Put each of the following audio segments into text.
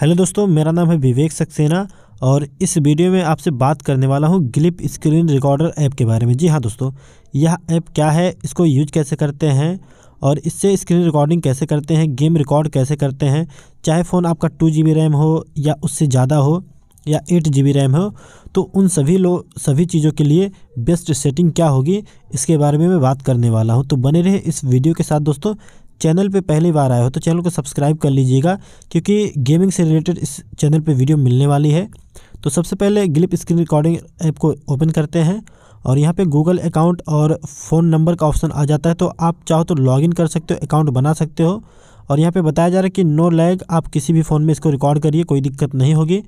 hello दोस्तों मेरा नाम है विवेक सक्सेना और इस वीडियो में आपसे बात करने वाला हूँ ग्लिप स्क्रीन रिकॉर्डर ऐप के बारे में जी हाँ दोस्तों यह ऐप क्या है इसको यूज कैसे करते हैं और इससे स्क्रीन रिकॉर्डिंग कैसे करते हैं गेम रिकॉर्ड कैसे करते हैं चाहे फ़ोन आपका टू जी रैम हो या उससे ज़्यादा हो या एट जी रैम हो तो उन सभी लोग सभी चीज़ों के लिए बेस्ट सेटिंग क्या होगी इसके बारे में मैं बात करने वाला हूँ तो बने रहे इस वीडियो के साथ दोस्तों चैनल पे पहली बार आए हो तो चैनल को सब्सक्राइब कर लीजिएगा क्योंकि गेमिंग से रिलेटेड इस चैनल पे वीडियो मिलने वाली है तो सबसे पहले ग्लिप स्क्रीन रिकॉर्डिंग ऐप को ओपन करते हैं और यहाँ पे गूगल अकाउंट और फ़ोन नंबर का ऑप्शन आ जाता है तो आप चाहो तो लॉगिन कर सकते हो अकाउंट बना सकते हो और यहाँ पर बताया जा रहा है कि नो लैग आप किसी भी फ़ोन में इसको रिकॉर्ड करिए कोई दिक्कत नहीं होगी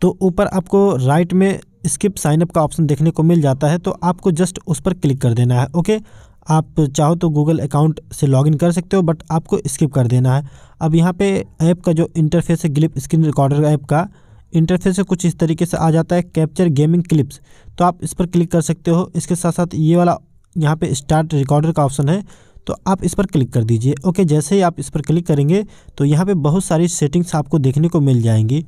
तो ऊपर आपको राइट में स्किप साइनअप का ऑप्शन देखने को मिल जाता है तो आपको जस्ट उस पर क्लिक कर देना है ओके आप चाहो तो गूगल अकाउंट से लॉगिन कर सकते हो बट आपको स्किप कर देना है अब यहाँ पे ऐप का जो इंटरफेस है ग्लिप स्क्रीन रिकॉर्डर ऐप का इंटरफेस है कुछ इस तरीके से आ जाता है कैप्चर गेमिंग क्लिप्स तो आप इस पर क्लिक कर सकते हो इसके साथ साथ ये वाला यहाँ पे स्टार्ट रिकॉर्डर का ऑप्शन है तो आप इस पर क्लिक कर दीजिए ओके जैसे ही आप इस पर क्लिक करेंगे तो यहाँ पर बहुत सारी सेटिंग्स आपको देखने को मिल जाएंगी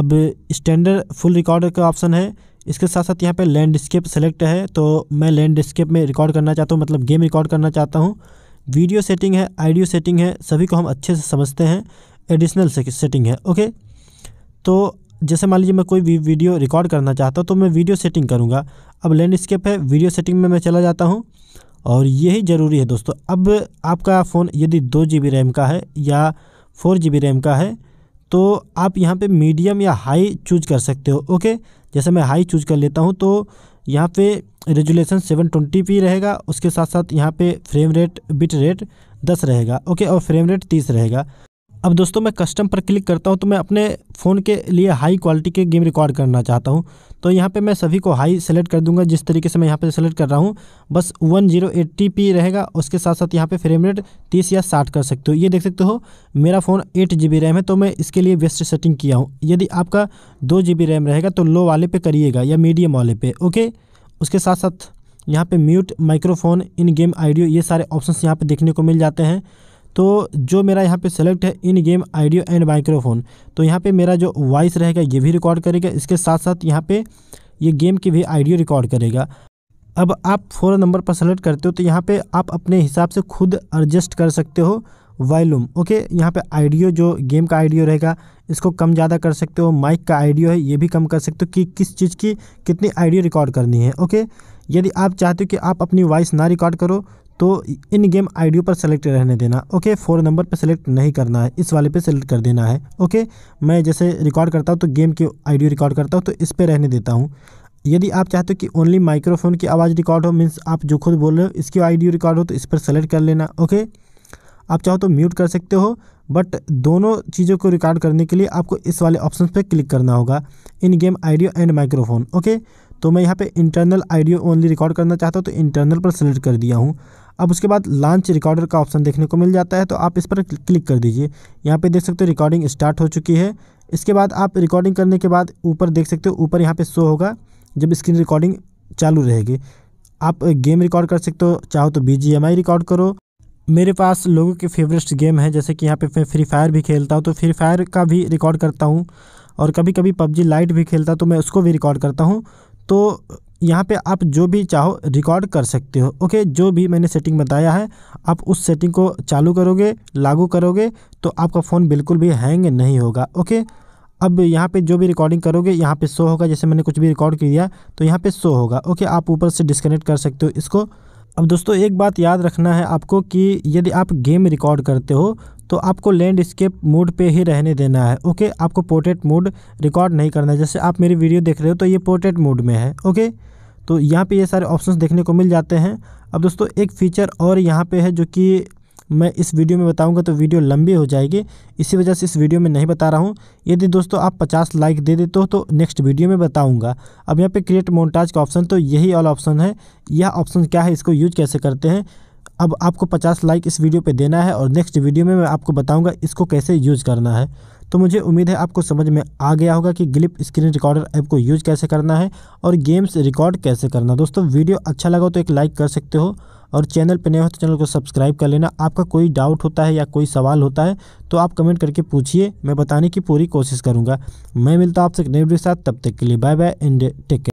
अब स्टैंडर्ड फुल रिकॉर्डर का ऑप्शन है इसके साथ साथ यहाँ पे लैंडस्केप सेलेक्ट है तो मैं लैंडस्केप में रिकॉर्ड करना चाहता हूँ मतलब गेम रिकॉर्ड करना चाहता हूँ वीडियो सेटिंग है आइडियो सेटिंग है सभी को हम अच्छे से समझते हैं एडिशनल सेटिंग है ओके तो जैसे मान लीजिए मैं कोई वीडियो रिकॉर्ड करना चाहता हूँ तो मैं वीडियो सेटिंग करूँगा अब लैंडस्केप है वीडियो सेटिंग में मैं चला जाता हूँ और यही ज़रूरी है दोस्तों अब आपका फ़ोन यदि दो जी बी रैम का है या फोर जी बी रैम का है तो आप यहाँ पे मीडियम या हाई चूज कर सकते हो ओके जैसे मैं हाई चूज कर लेता हूँ तो यहाँ पे रेजुलेशन सेवन ट्वेंटी पी रहेगा उसके साथ साथ यहाँ पे फ्रेम रेट बिट रेट दस रहेगा ओके और फ्रेम रेट तीस रहेगा अब दोस्तों मैं कस्टम पर क्लिक करता हूँ तो मैं अपने फ़ोन के लिए हाई क्वालिटी के गेम रिकॉर्ड करना चाहता हूँ तो यहाँ पे मैं सभी को हाई सेलेक्ट कर दूंगा जिस तरीके से मैं यहाँ पे सेलेक्ट कर रहा हूँ बस वन जीरो एट्टी पी रहेगा उसके साथ साथ यहाँ पे फ्रेम रेट तीस या साठ कर सकते हो ये देख सकते हो मेरा फ़ोन एट जी बी रैम है तो मैं इसके लिए बेस्ट सेटिंग किया हूँ यदि आपका दो जी बी रैम रहेगा तो लो वाले पे करिएगा या मीडियम वाले पे ओके उसके साथ साथ यहाँ पर mute microphone in game audio ये सारे ऑप्शन यहाँ पर देखने को मिल जाते हैं तो जो मेरा यहाँ पे सेलेक्ट है in game audio and microphone तो यहाँ पे मेरा जो वॉइस रहेगा ये भी रिकॉर्ड करेगा इसके साथ साथ यहाँ पे ये गेम की भी आइडियो रिकॉर्ड करेगा अब आप फोर नंबर पर सेलेक्ट करते हो तो यहाँ पे आप अपने हिसाब से खुद एडजस्ट कर सकते हो वॉल्यूम ओके यहाँ पे आइडियो जो गेम का आइडियो रहेगा इसको कम ज़्यादा कर सकते हो माइक का आइडियो है ये भी कम कर सकते हो कि किस चीज़ की कितनी आइडियो रिकॉर्ड करनी है ओके यदि आप चाहते हो कि आप अपनी वॉइस ना रिकॉर्ड करो तो इन गेम आईडियो पर सेलेक्ट रहने देना ओके फोर नंबर पर सेलेक्ट नहीं करना है इस वाले पे सेलेक्ट कर देना है ओके मैं जैसे रिकॉर्ड करता हूँ तो गेम की आईडियो रिकॉर्ड करता हूँ तो इस पर रहने देता हूँ यदि आप चाहते हो कि ओनली माइक्रोफोन की आवाज़ रिकॉर्ड हो मीन्स आप जो खुद बोल रहे हो इसकी आईडियो रिकॉर्ड हो तो इस पर सेलेक्ट कर लेना ओके आप चाहो तो म्यूट कर सकते हो बट दोनों चीज़ों को रिकॉर्ड करने के लिए आपको इस वाले ऑप्शन पर क्लिक करना होगा in game audio and microphone okay तो मैं यहाँ पे इंटरनल आइडियो ओनली रिकॉर्ड करना चाहता हूँ तो इंटरनल पर सेलेक्ट कर दिया हूँ अब उसके बाद लॉन्च रिकॉर्डर का ऑप्शन देखने को मिल जाता है तो आप इस पर क्लिक कर दीजिए यहाँ पे देख सकते हो रिकॉर्डिंग स्टार्ट हो चुकी है इसके बाद आप रिकॉर्डिंग करने के बाद ऊपर देख सकते हो ऊपर यहाँ पे शो होगा जब स्क्रीन रिकॉर्डिंग चालू रहेगी आप गेम रिकॉर्ड कर सकते हो चाहो तो बी रिकॉर्ड करो मेरे पास लोगों के फेवरेट गेम है जैसे कि यहाँ पे मैं फ्री फायर भी खेलता हूँ तो फ्री फायर का भी रिकॉर्ड करता हूँ और कभी कभी पबजी लाइट भी खेलता तो मैं उसको भी रिकॉर्ड करता हूँ तो यहाँ पे आप जो भी चाहो रिकॉर्ड कर सकते हो ओके जो भी मैंने सेटिंग बताया है आप उस सेटिंग को चालू करोगे लागू करोगे तो आपका फ़ोन बिल्कुल भी हैंग नहीं होगा ओके अब यहाँ पे जो भी रिकॉर्डिंग करोगे यहाँ पे शो होगा जैसे मैंने कुछ भी रिकॉर्ड किया तो यहाँ पे शो होगा ओके आप ऊपर से डिस्कनेक्ट कर सकते हो इसको अब दोस्तों एक बात याद रखना है आपको कि यदि आप गेम रिकॉर्ड करते हो तो आपको लैंडस्केप मोड पे ही रहने देना है ओके आपको पोर्ट्रेट मोड रिकॉर्ड नहीं करना है जैसे आप मेरी वीडियो देख रहे हो तो ये पोर्ट्रेट मोड में है ओके तो यहाँ पे ये सारे ऑप्शंस देखने को मिल जाते हैं अब दोस्तों एक फ़ीचर और यहाँ पे है जो कि मैं इस वीडियो में बताऊंगा तो वीडियो लंबी हो जाएगी इसी वजह से इस वीडियो में नहीं बता रहा हूँ यदि दोस्तों आप 50 लाइक दे देते हो तो नेक्स्ट वीडियो में बताऊंगा अब यहाँ पे क्रिएट मोन्टाज का ऑप्शन तो यही ऑल ऑप्शन है यह ऑप्शन क्या है इसको यूज कैसे करते हैं अब आपको 50 लाइक इस वीडियो पे देना है और नेक्स्ट वीडियो में मैं आपको बताऊंगा इसको कैसे यूज़ करना है तो मुझे उम्मीद है आपको समझ में आ गया होगा कि ग्लिप स्क्रीन रिकॉर्डर ऐप को यूज कैसे करना है और गेम्स रिकॉर्ड कैसे करना दोस्तों वीडियो अच्छा लगा तो एक लाइक कर सकते हो और चैनल पर नए हो तो चैनल को सब्सक्राइब कर लेना आपका कोई डाउट होता है या कोई सवाल होता है तो आप कमेंट करके पूछिए मैं बताने की पूरी कोशिश करूँगा मैं मिलता हूँ आपसे नई वीडियो के साथ तब तक के लिए बाय बाय एंड टेक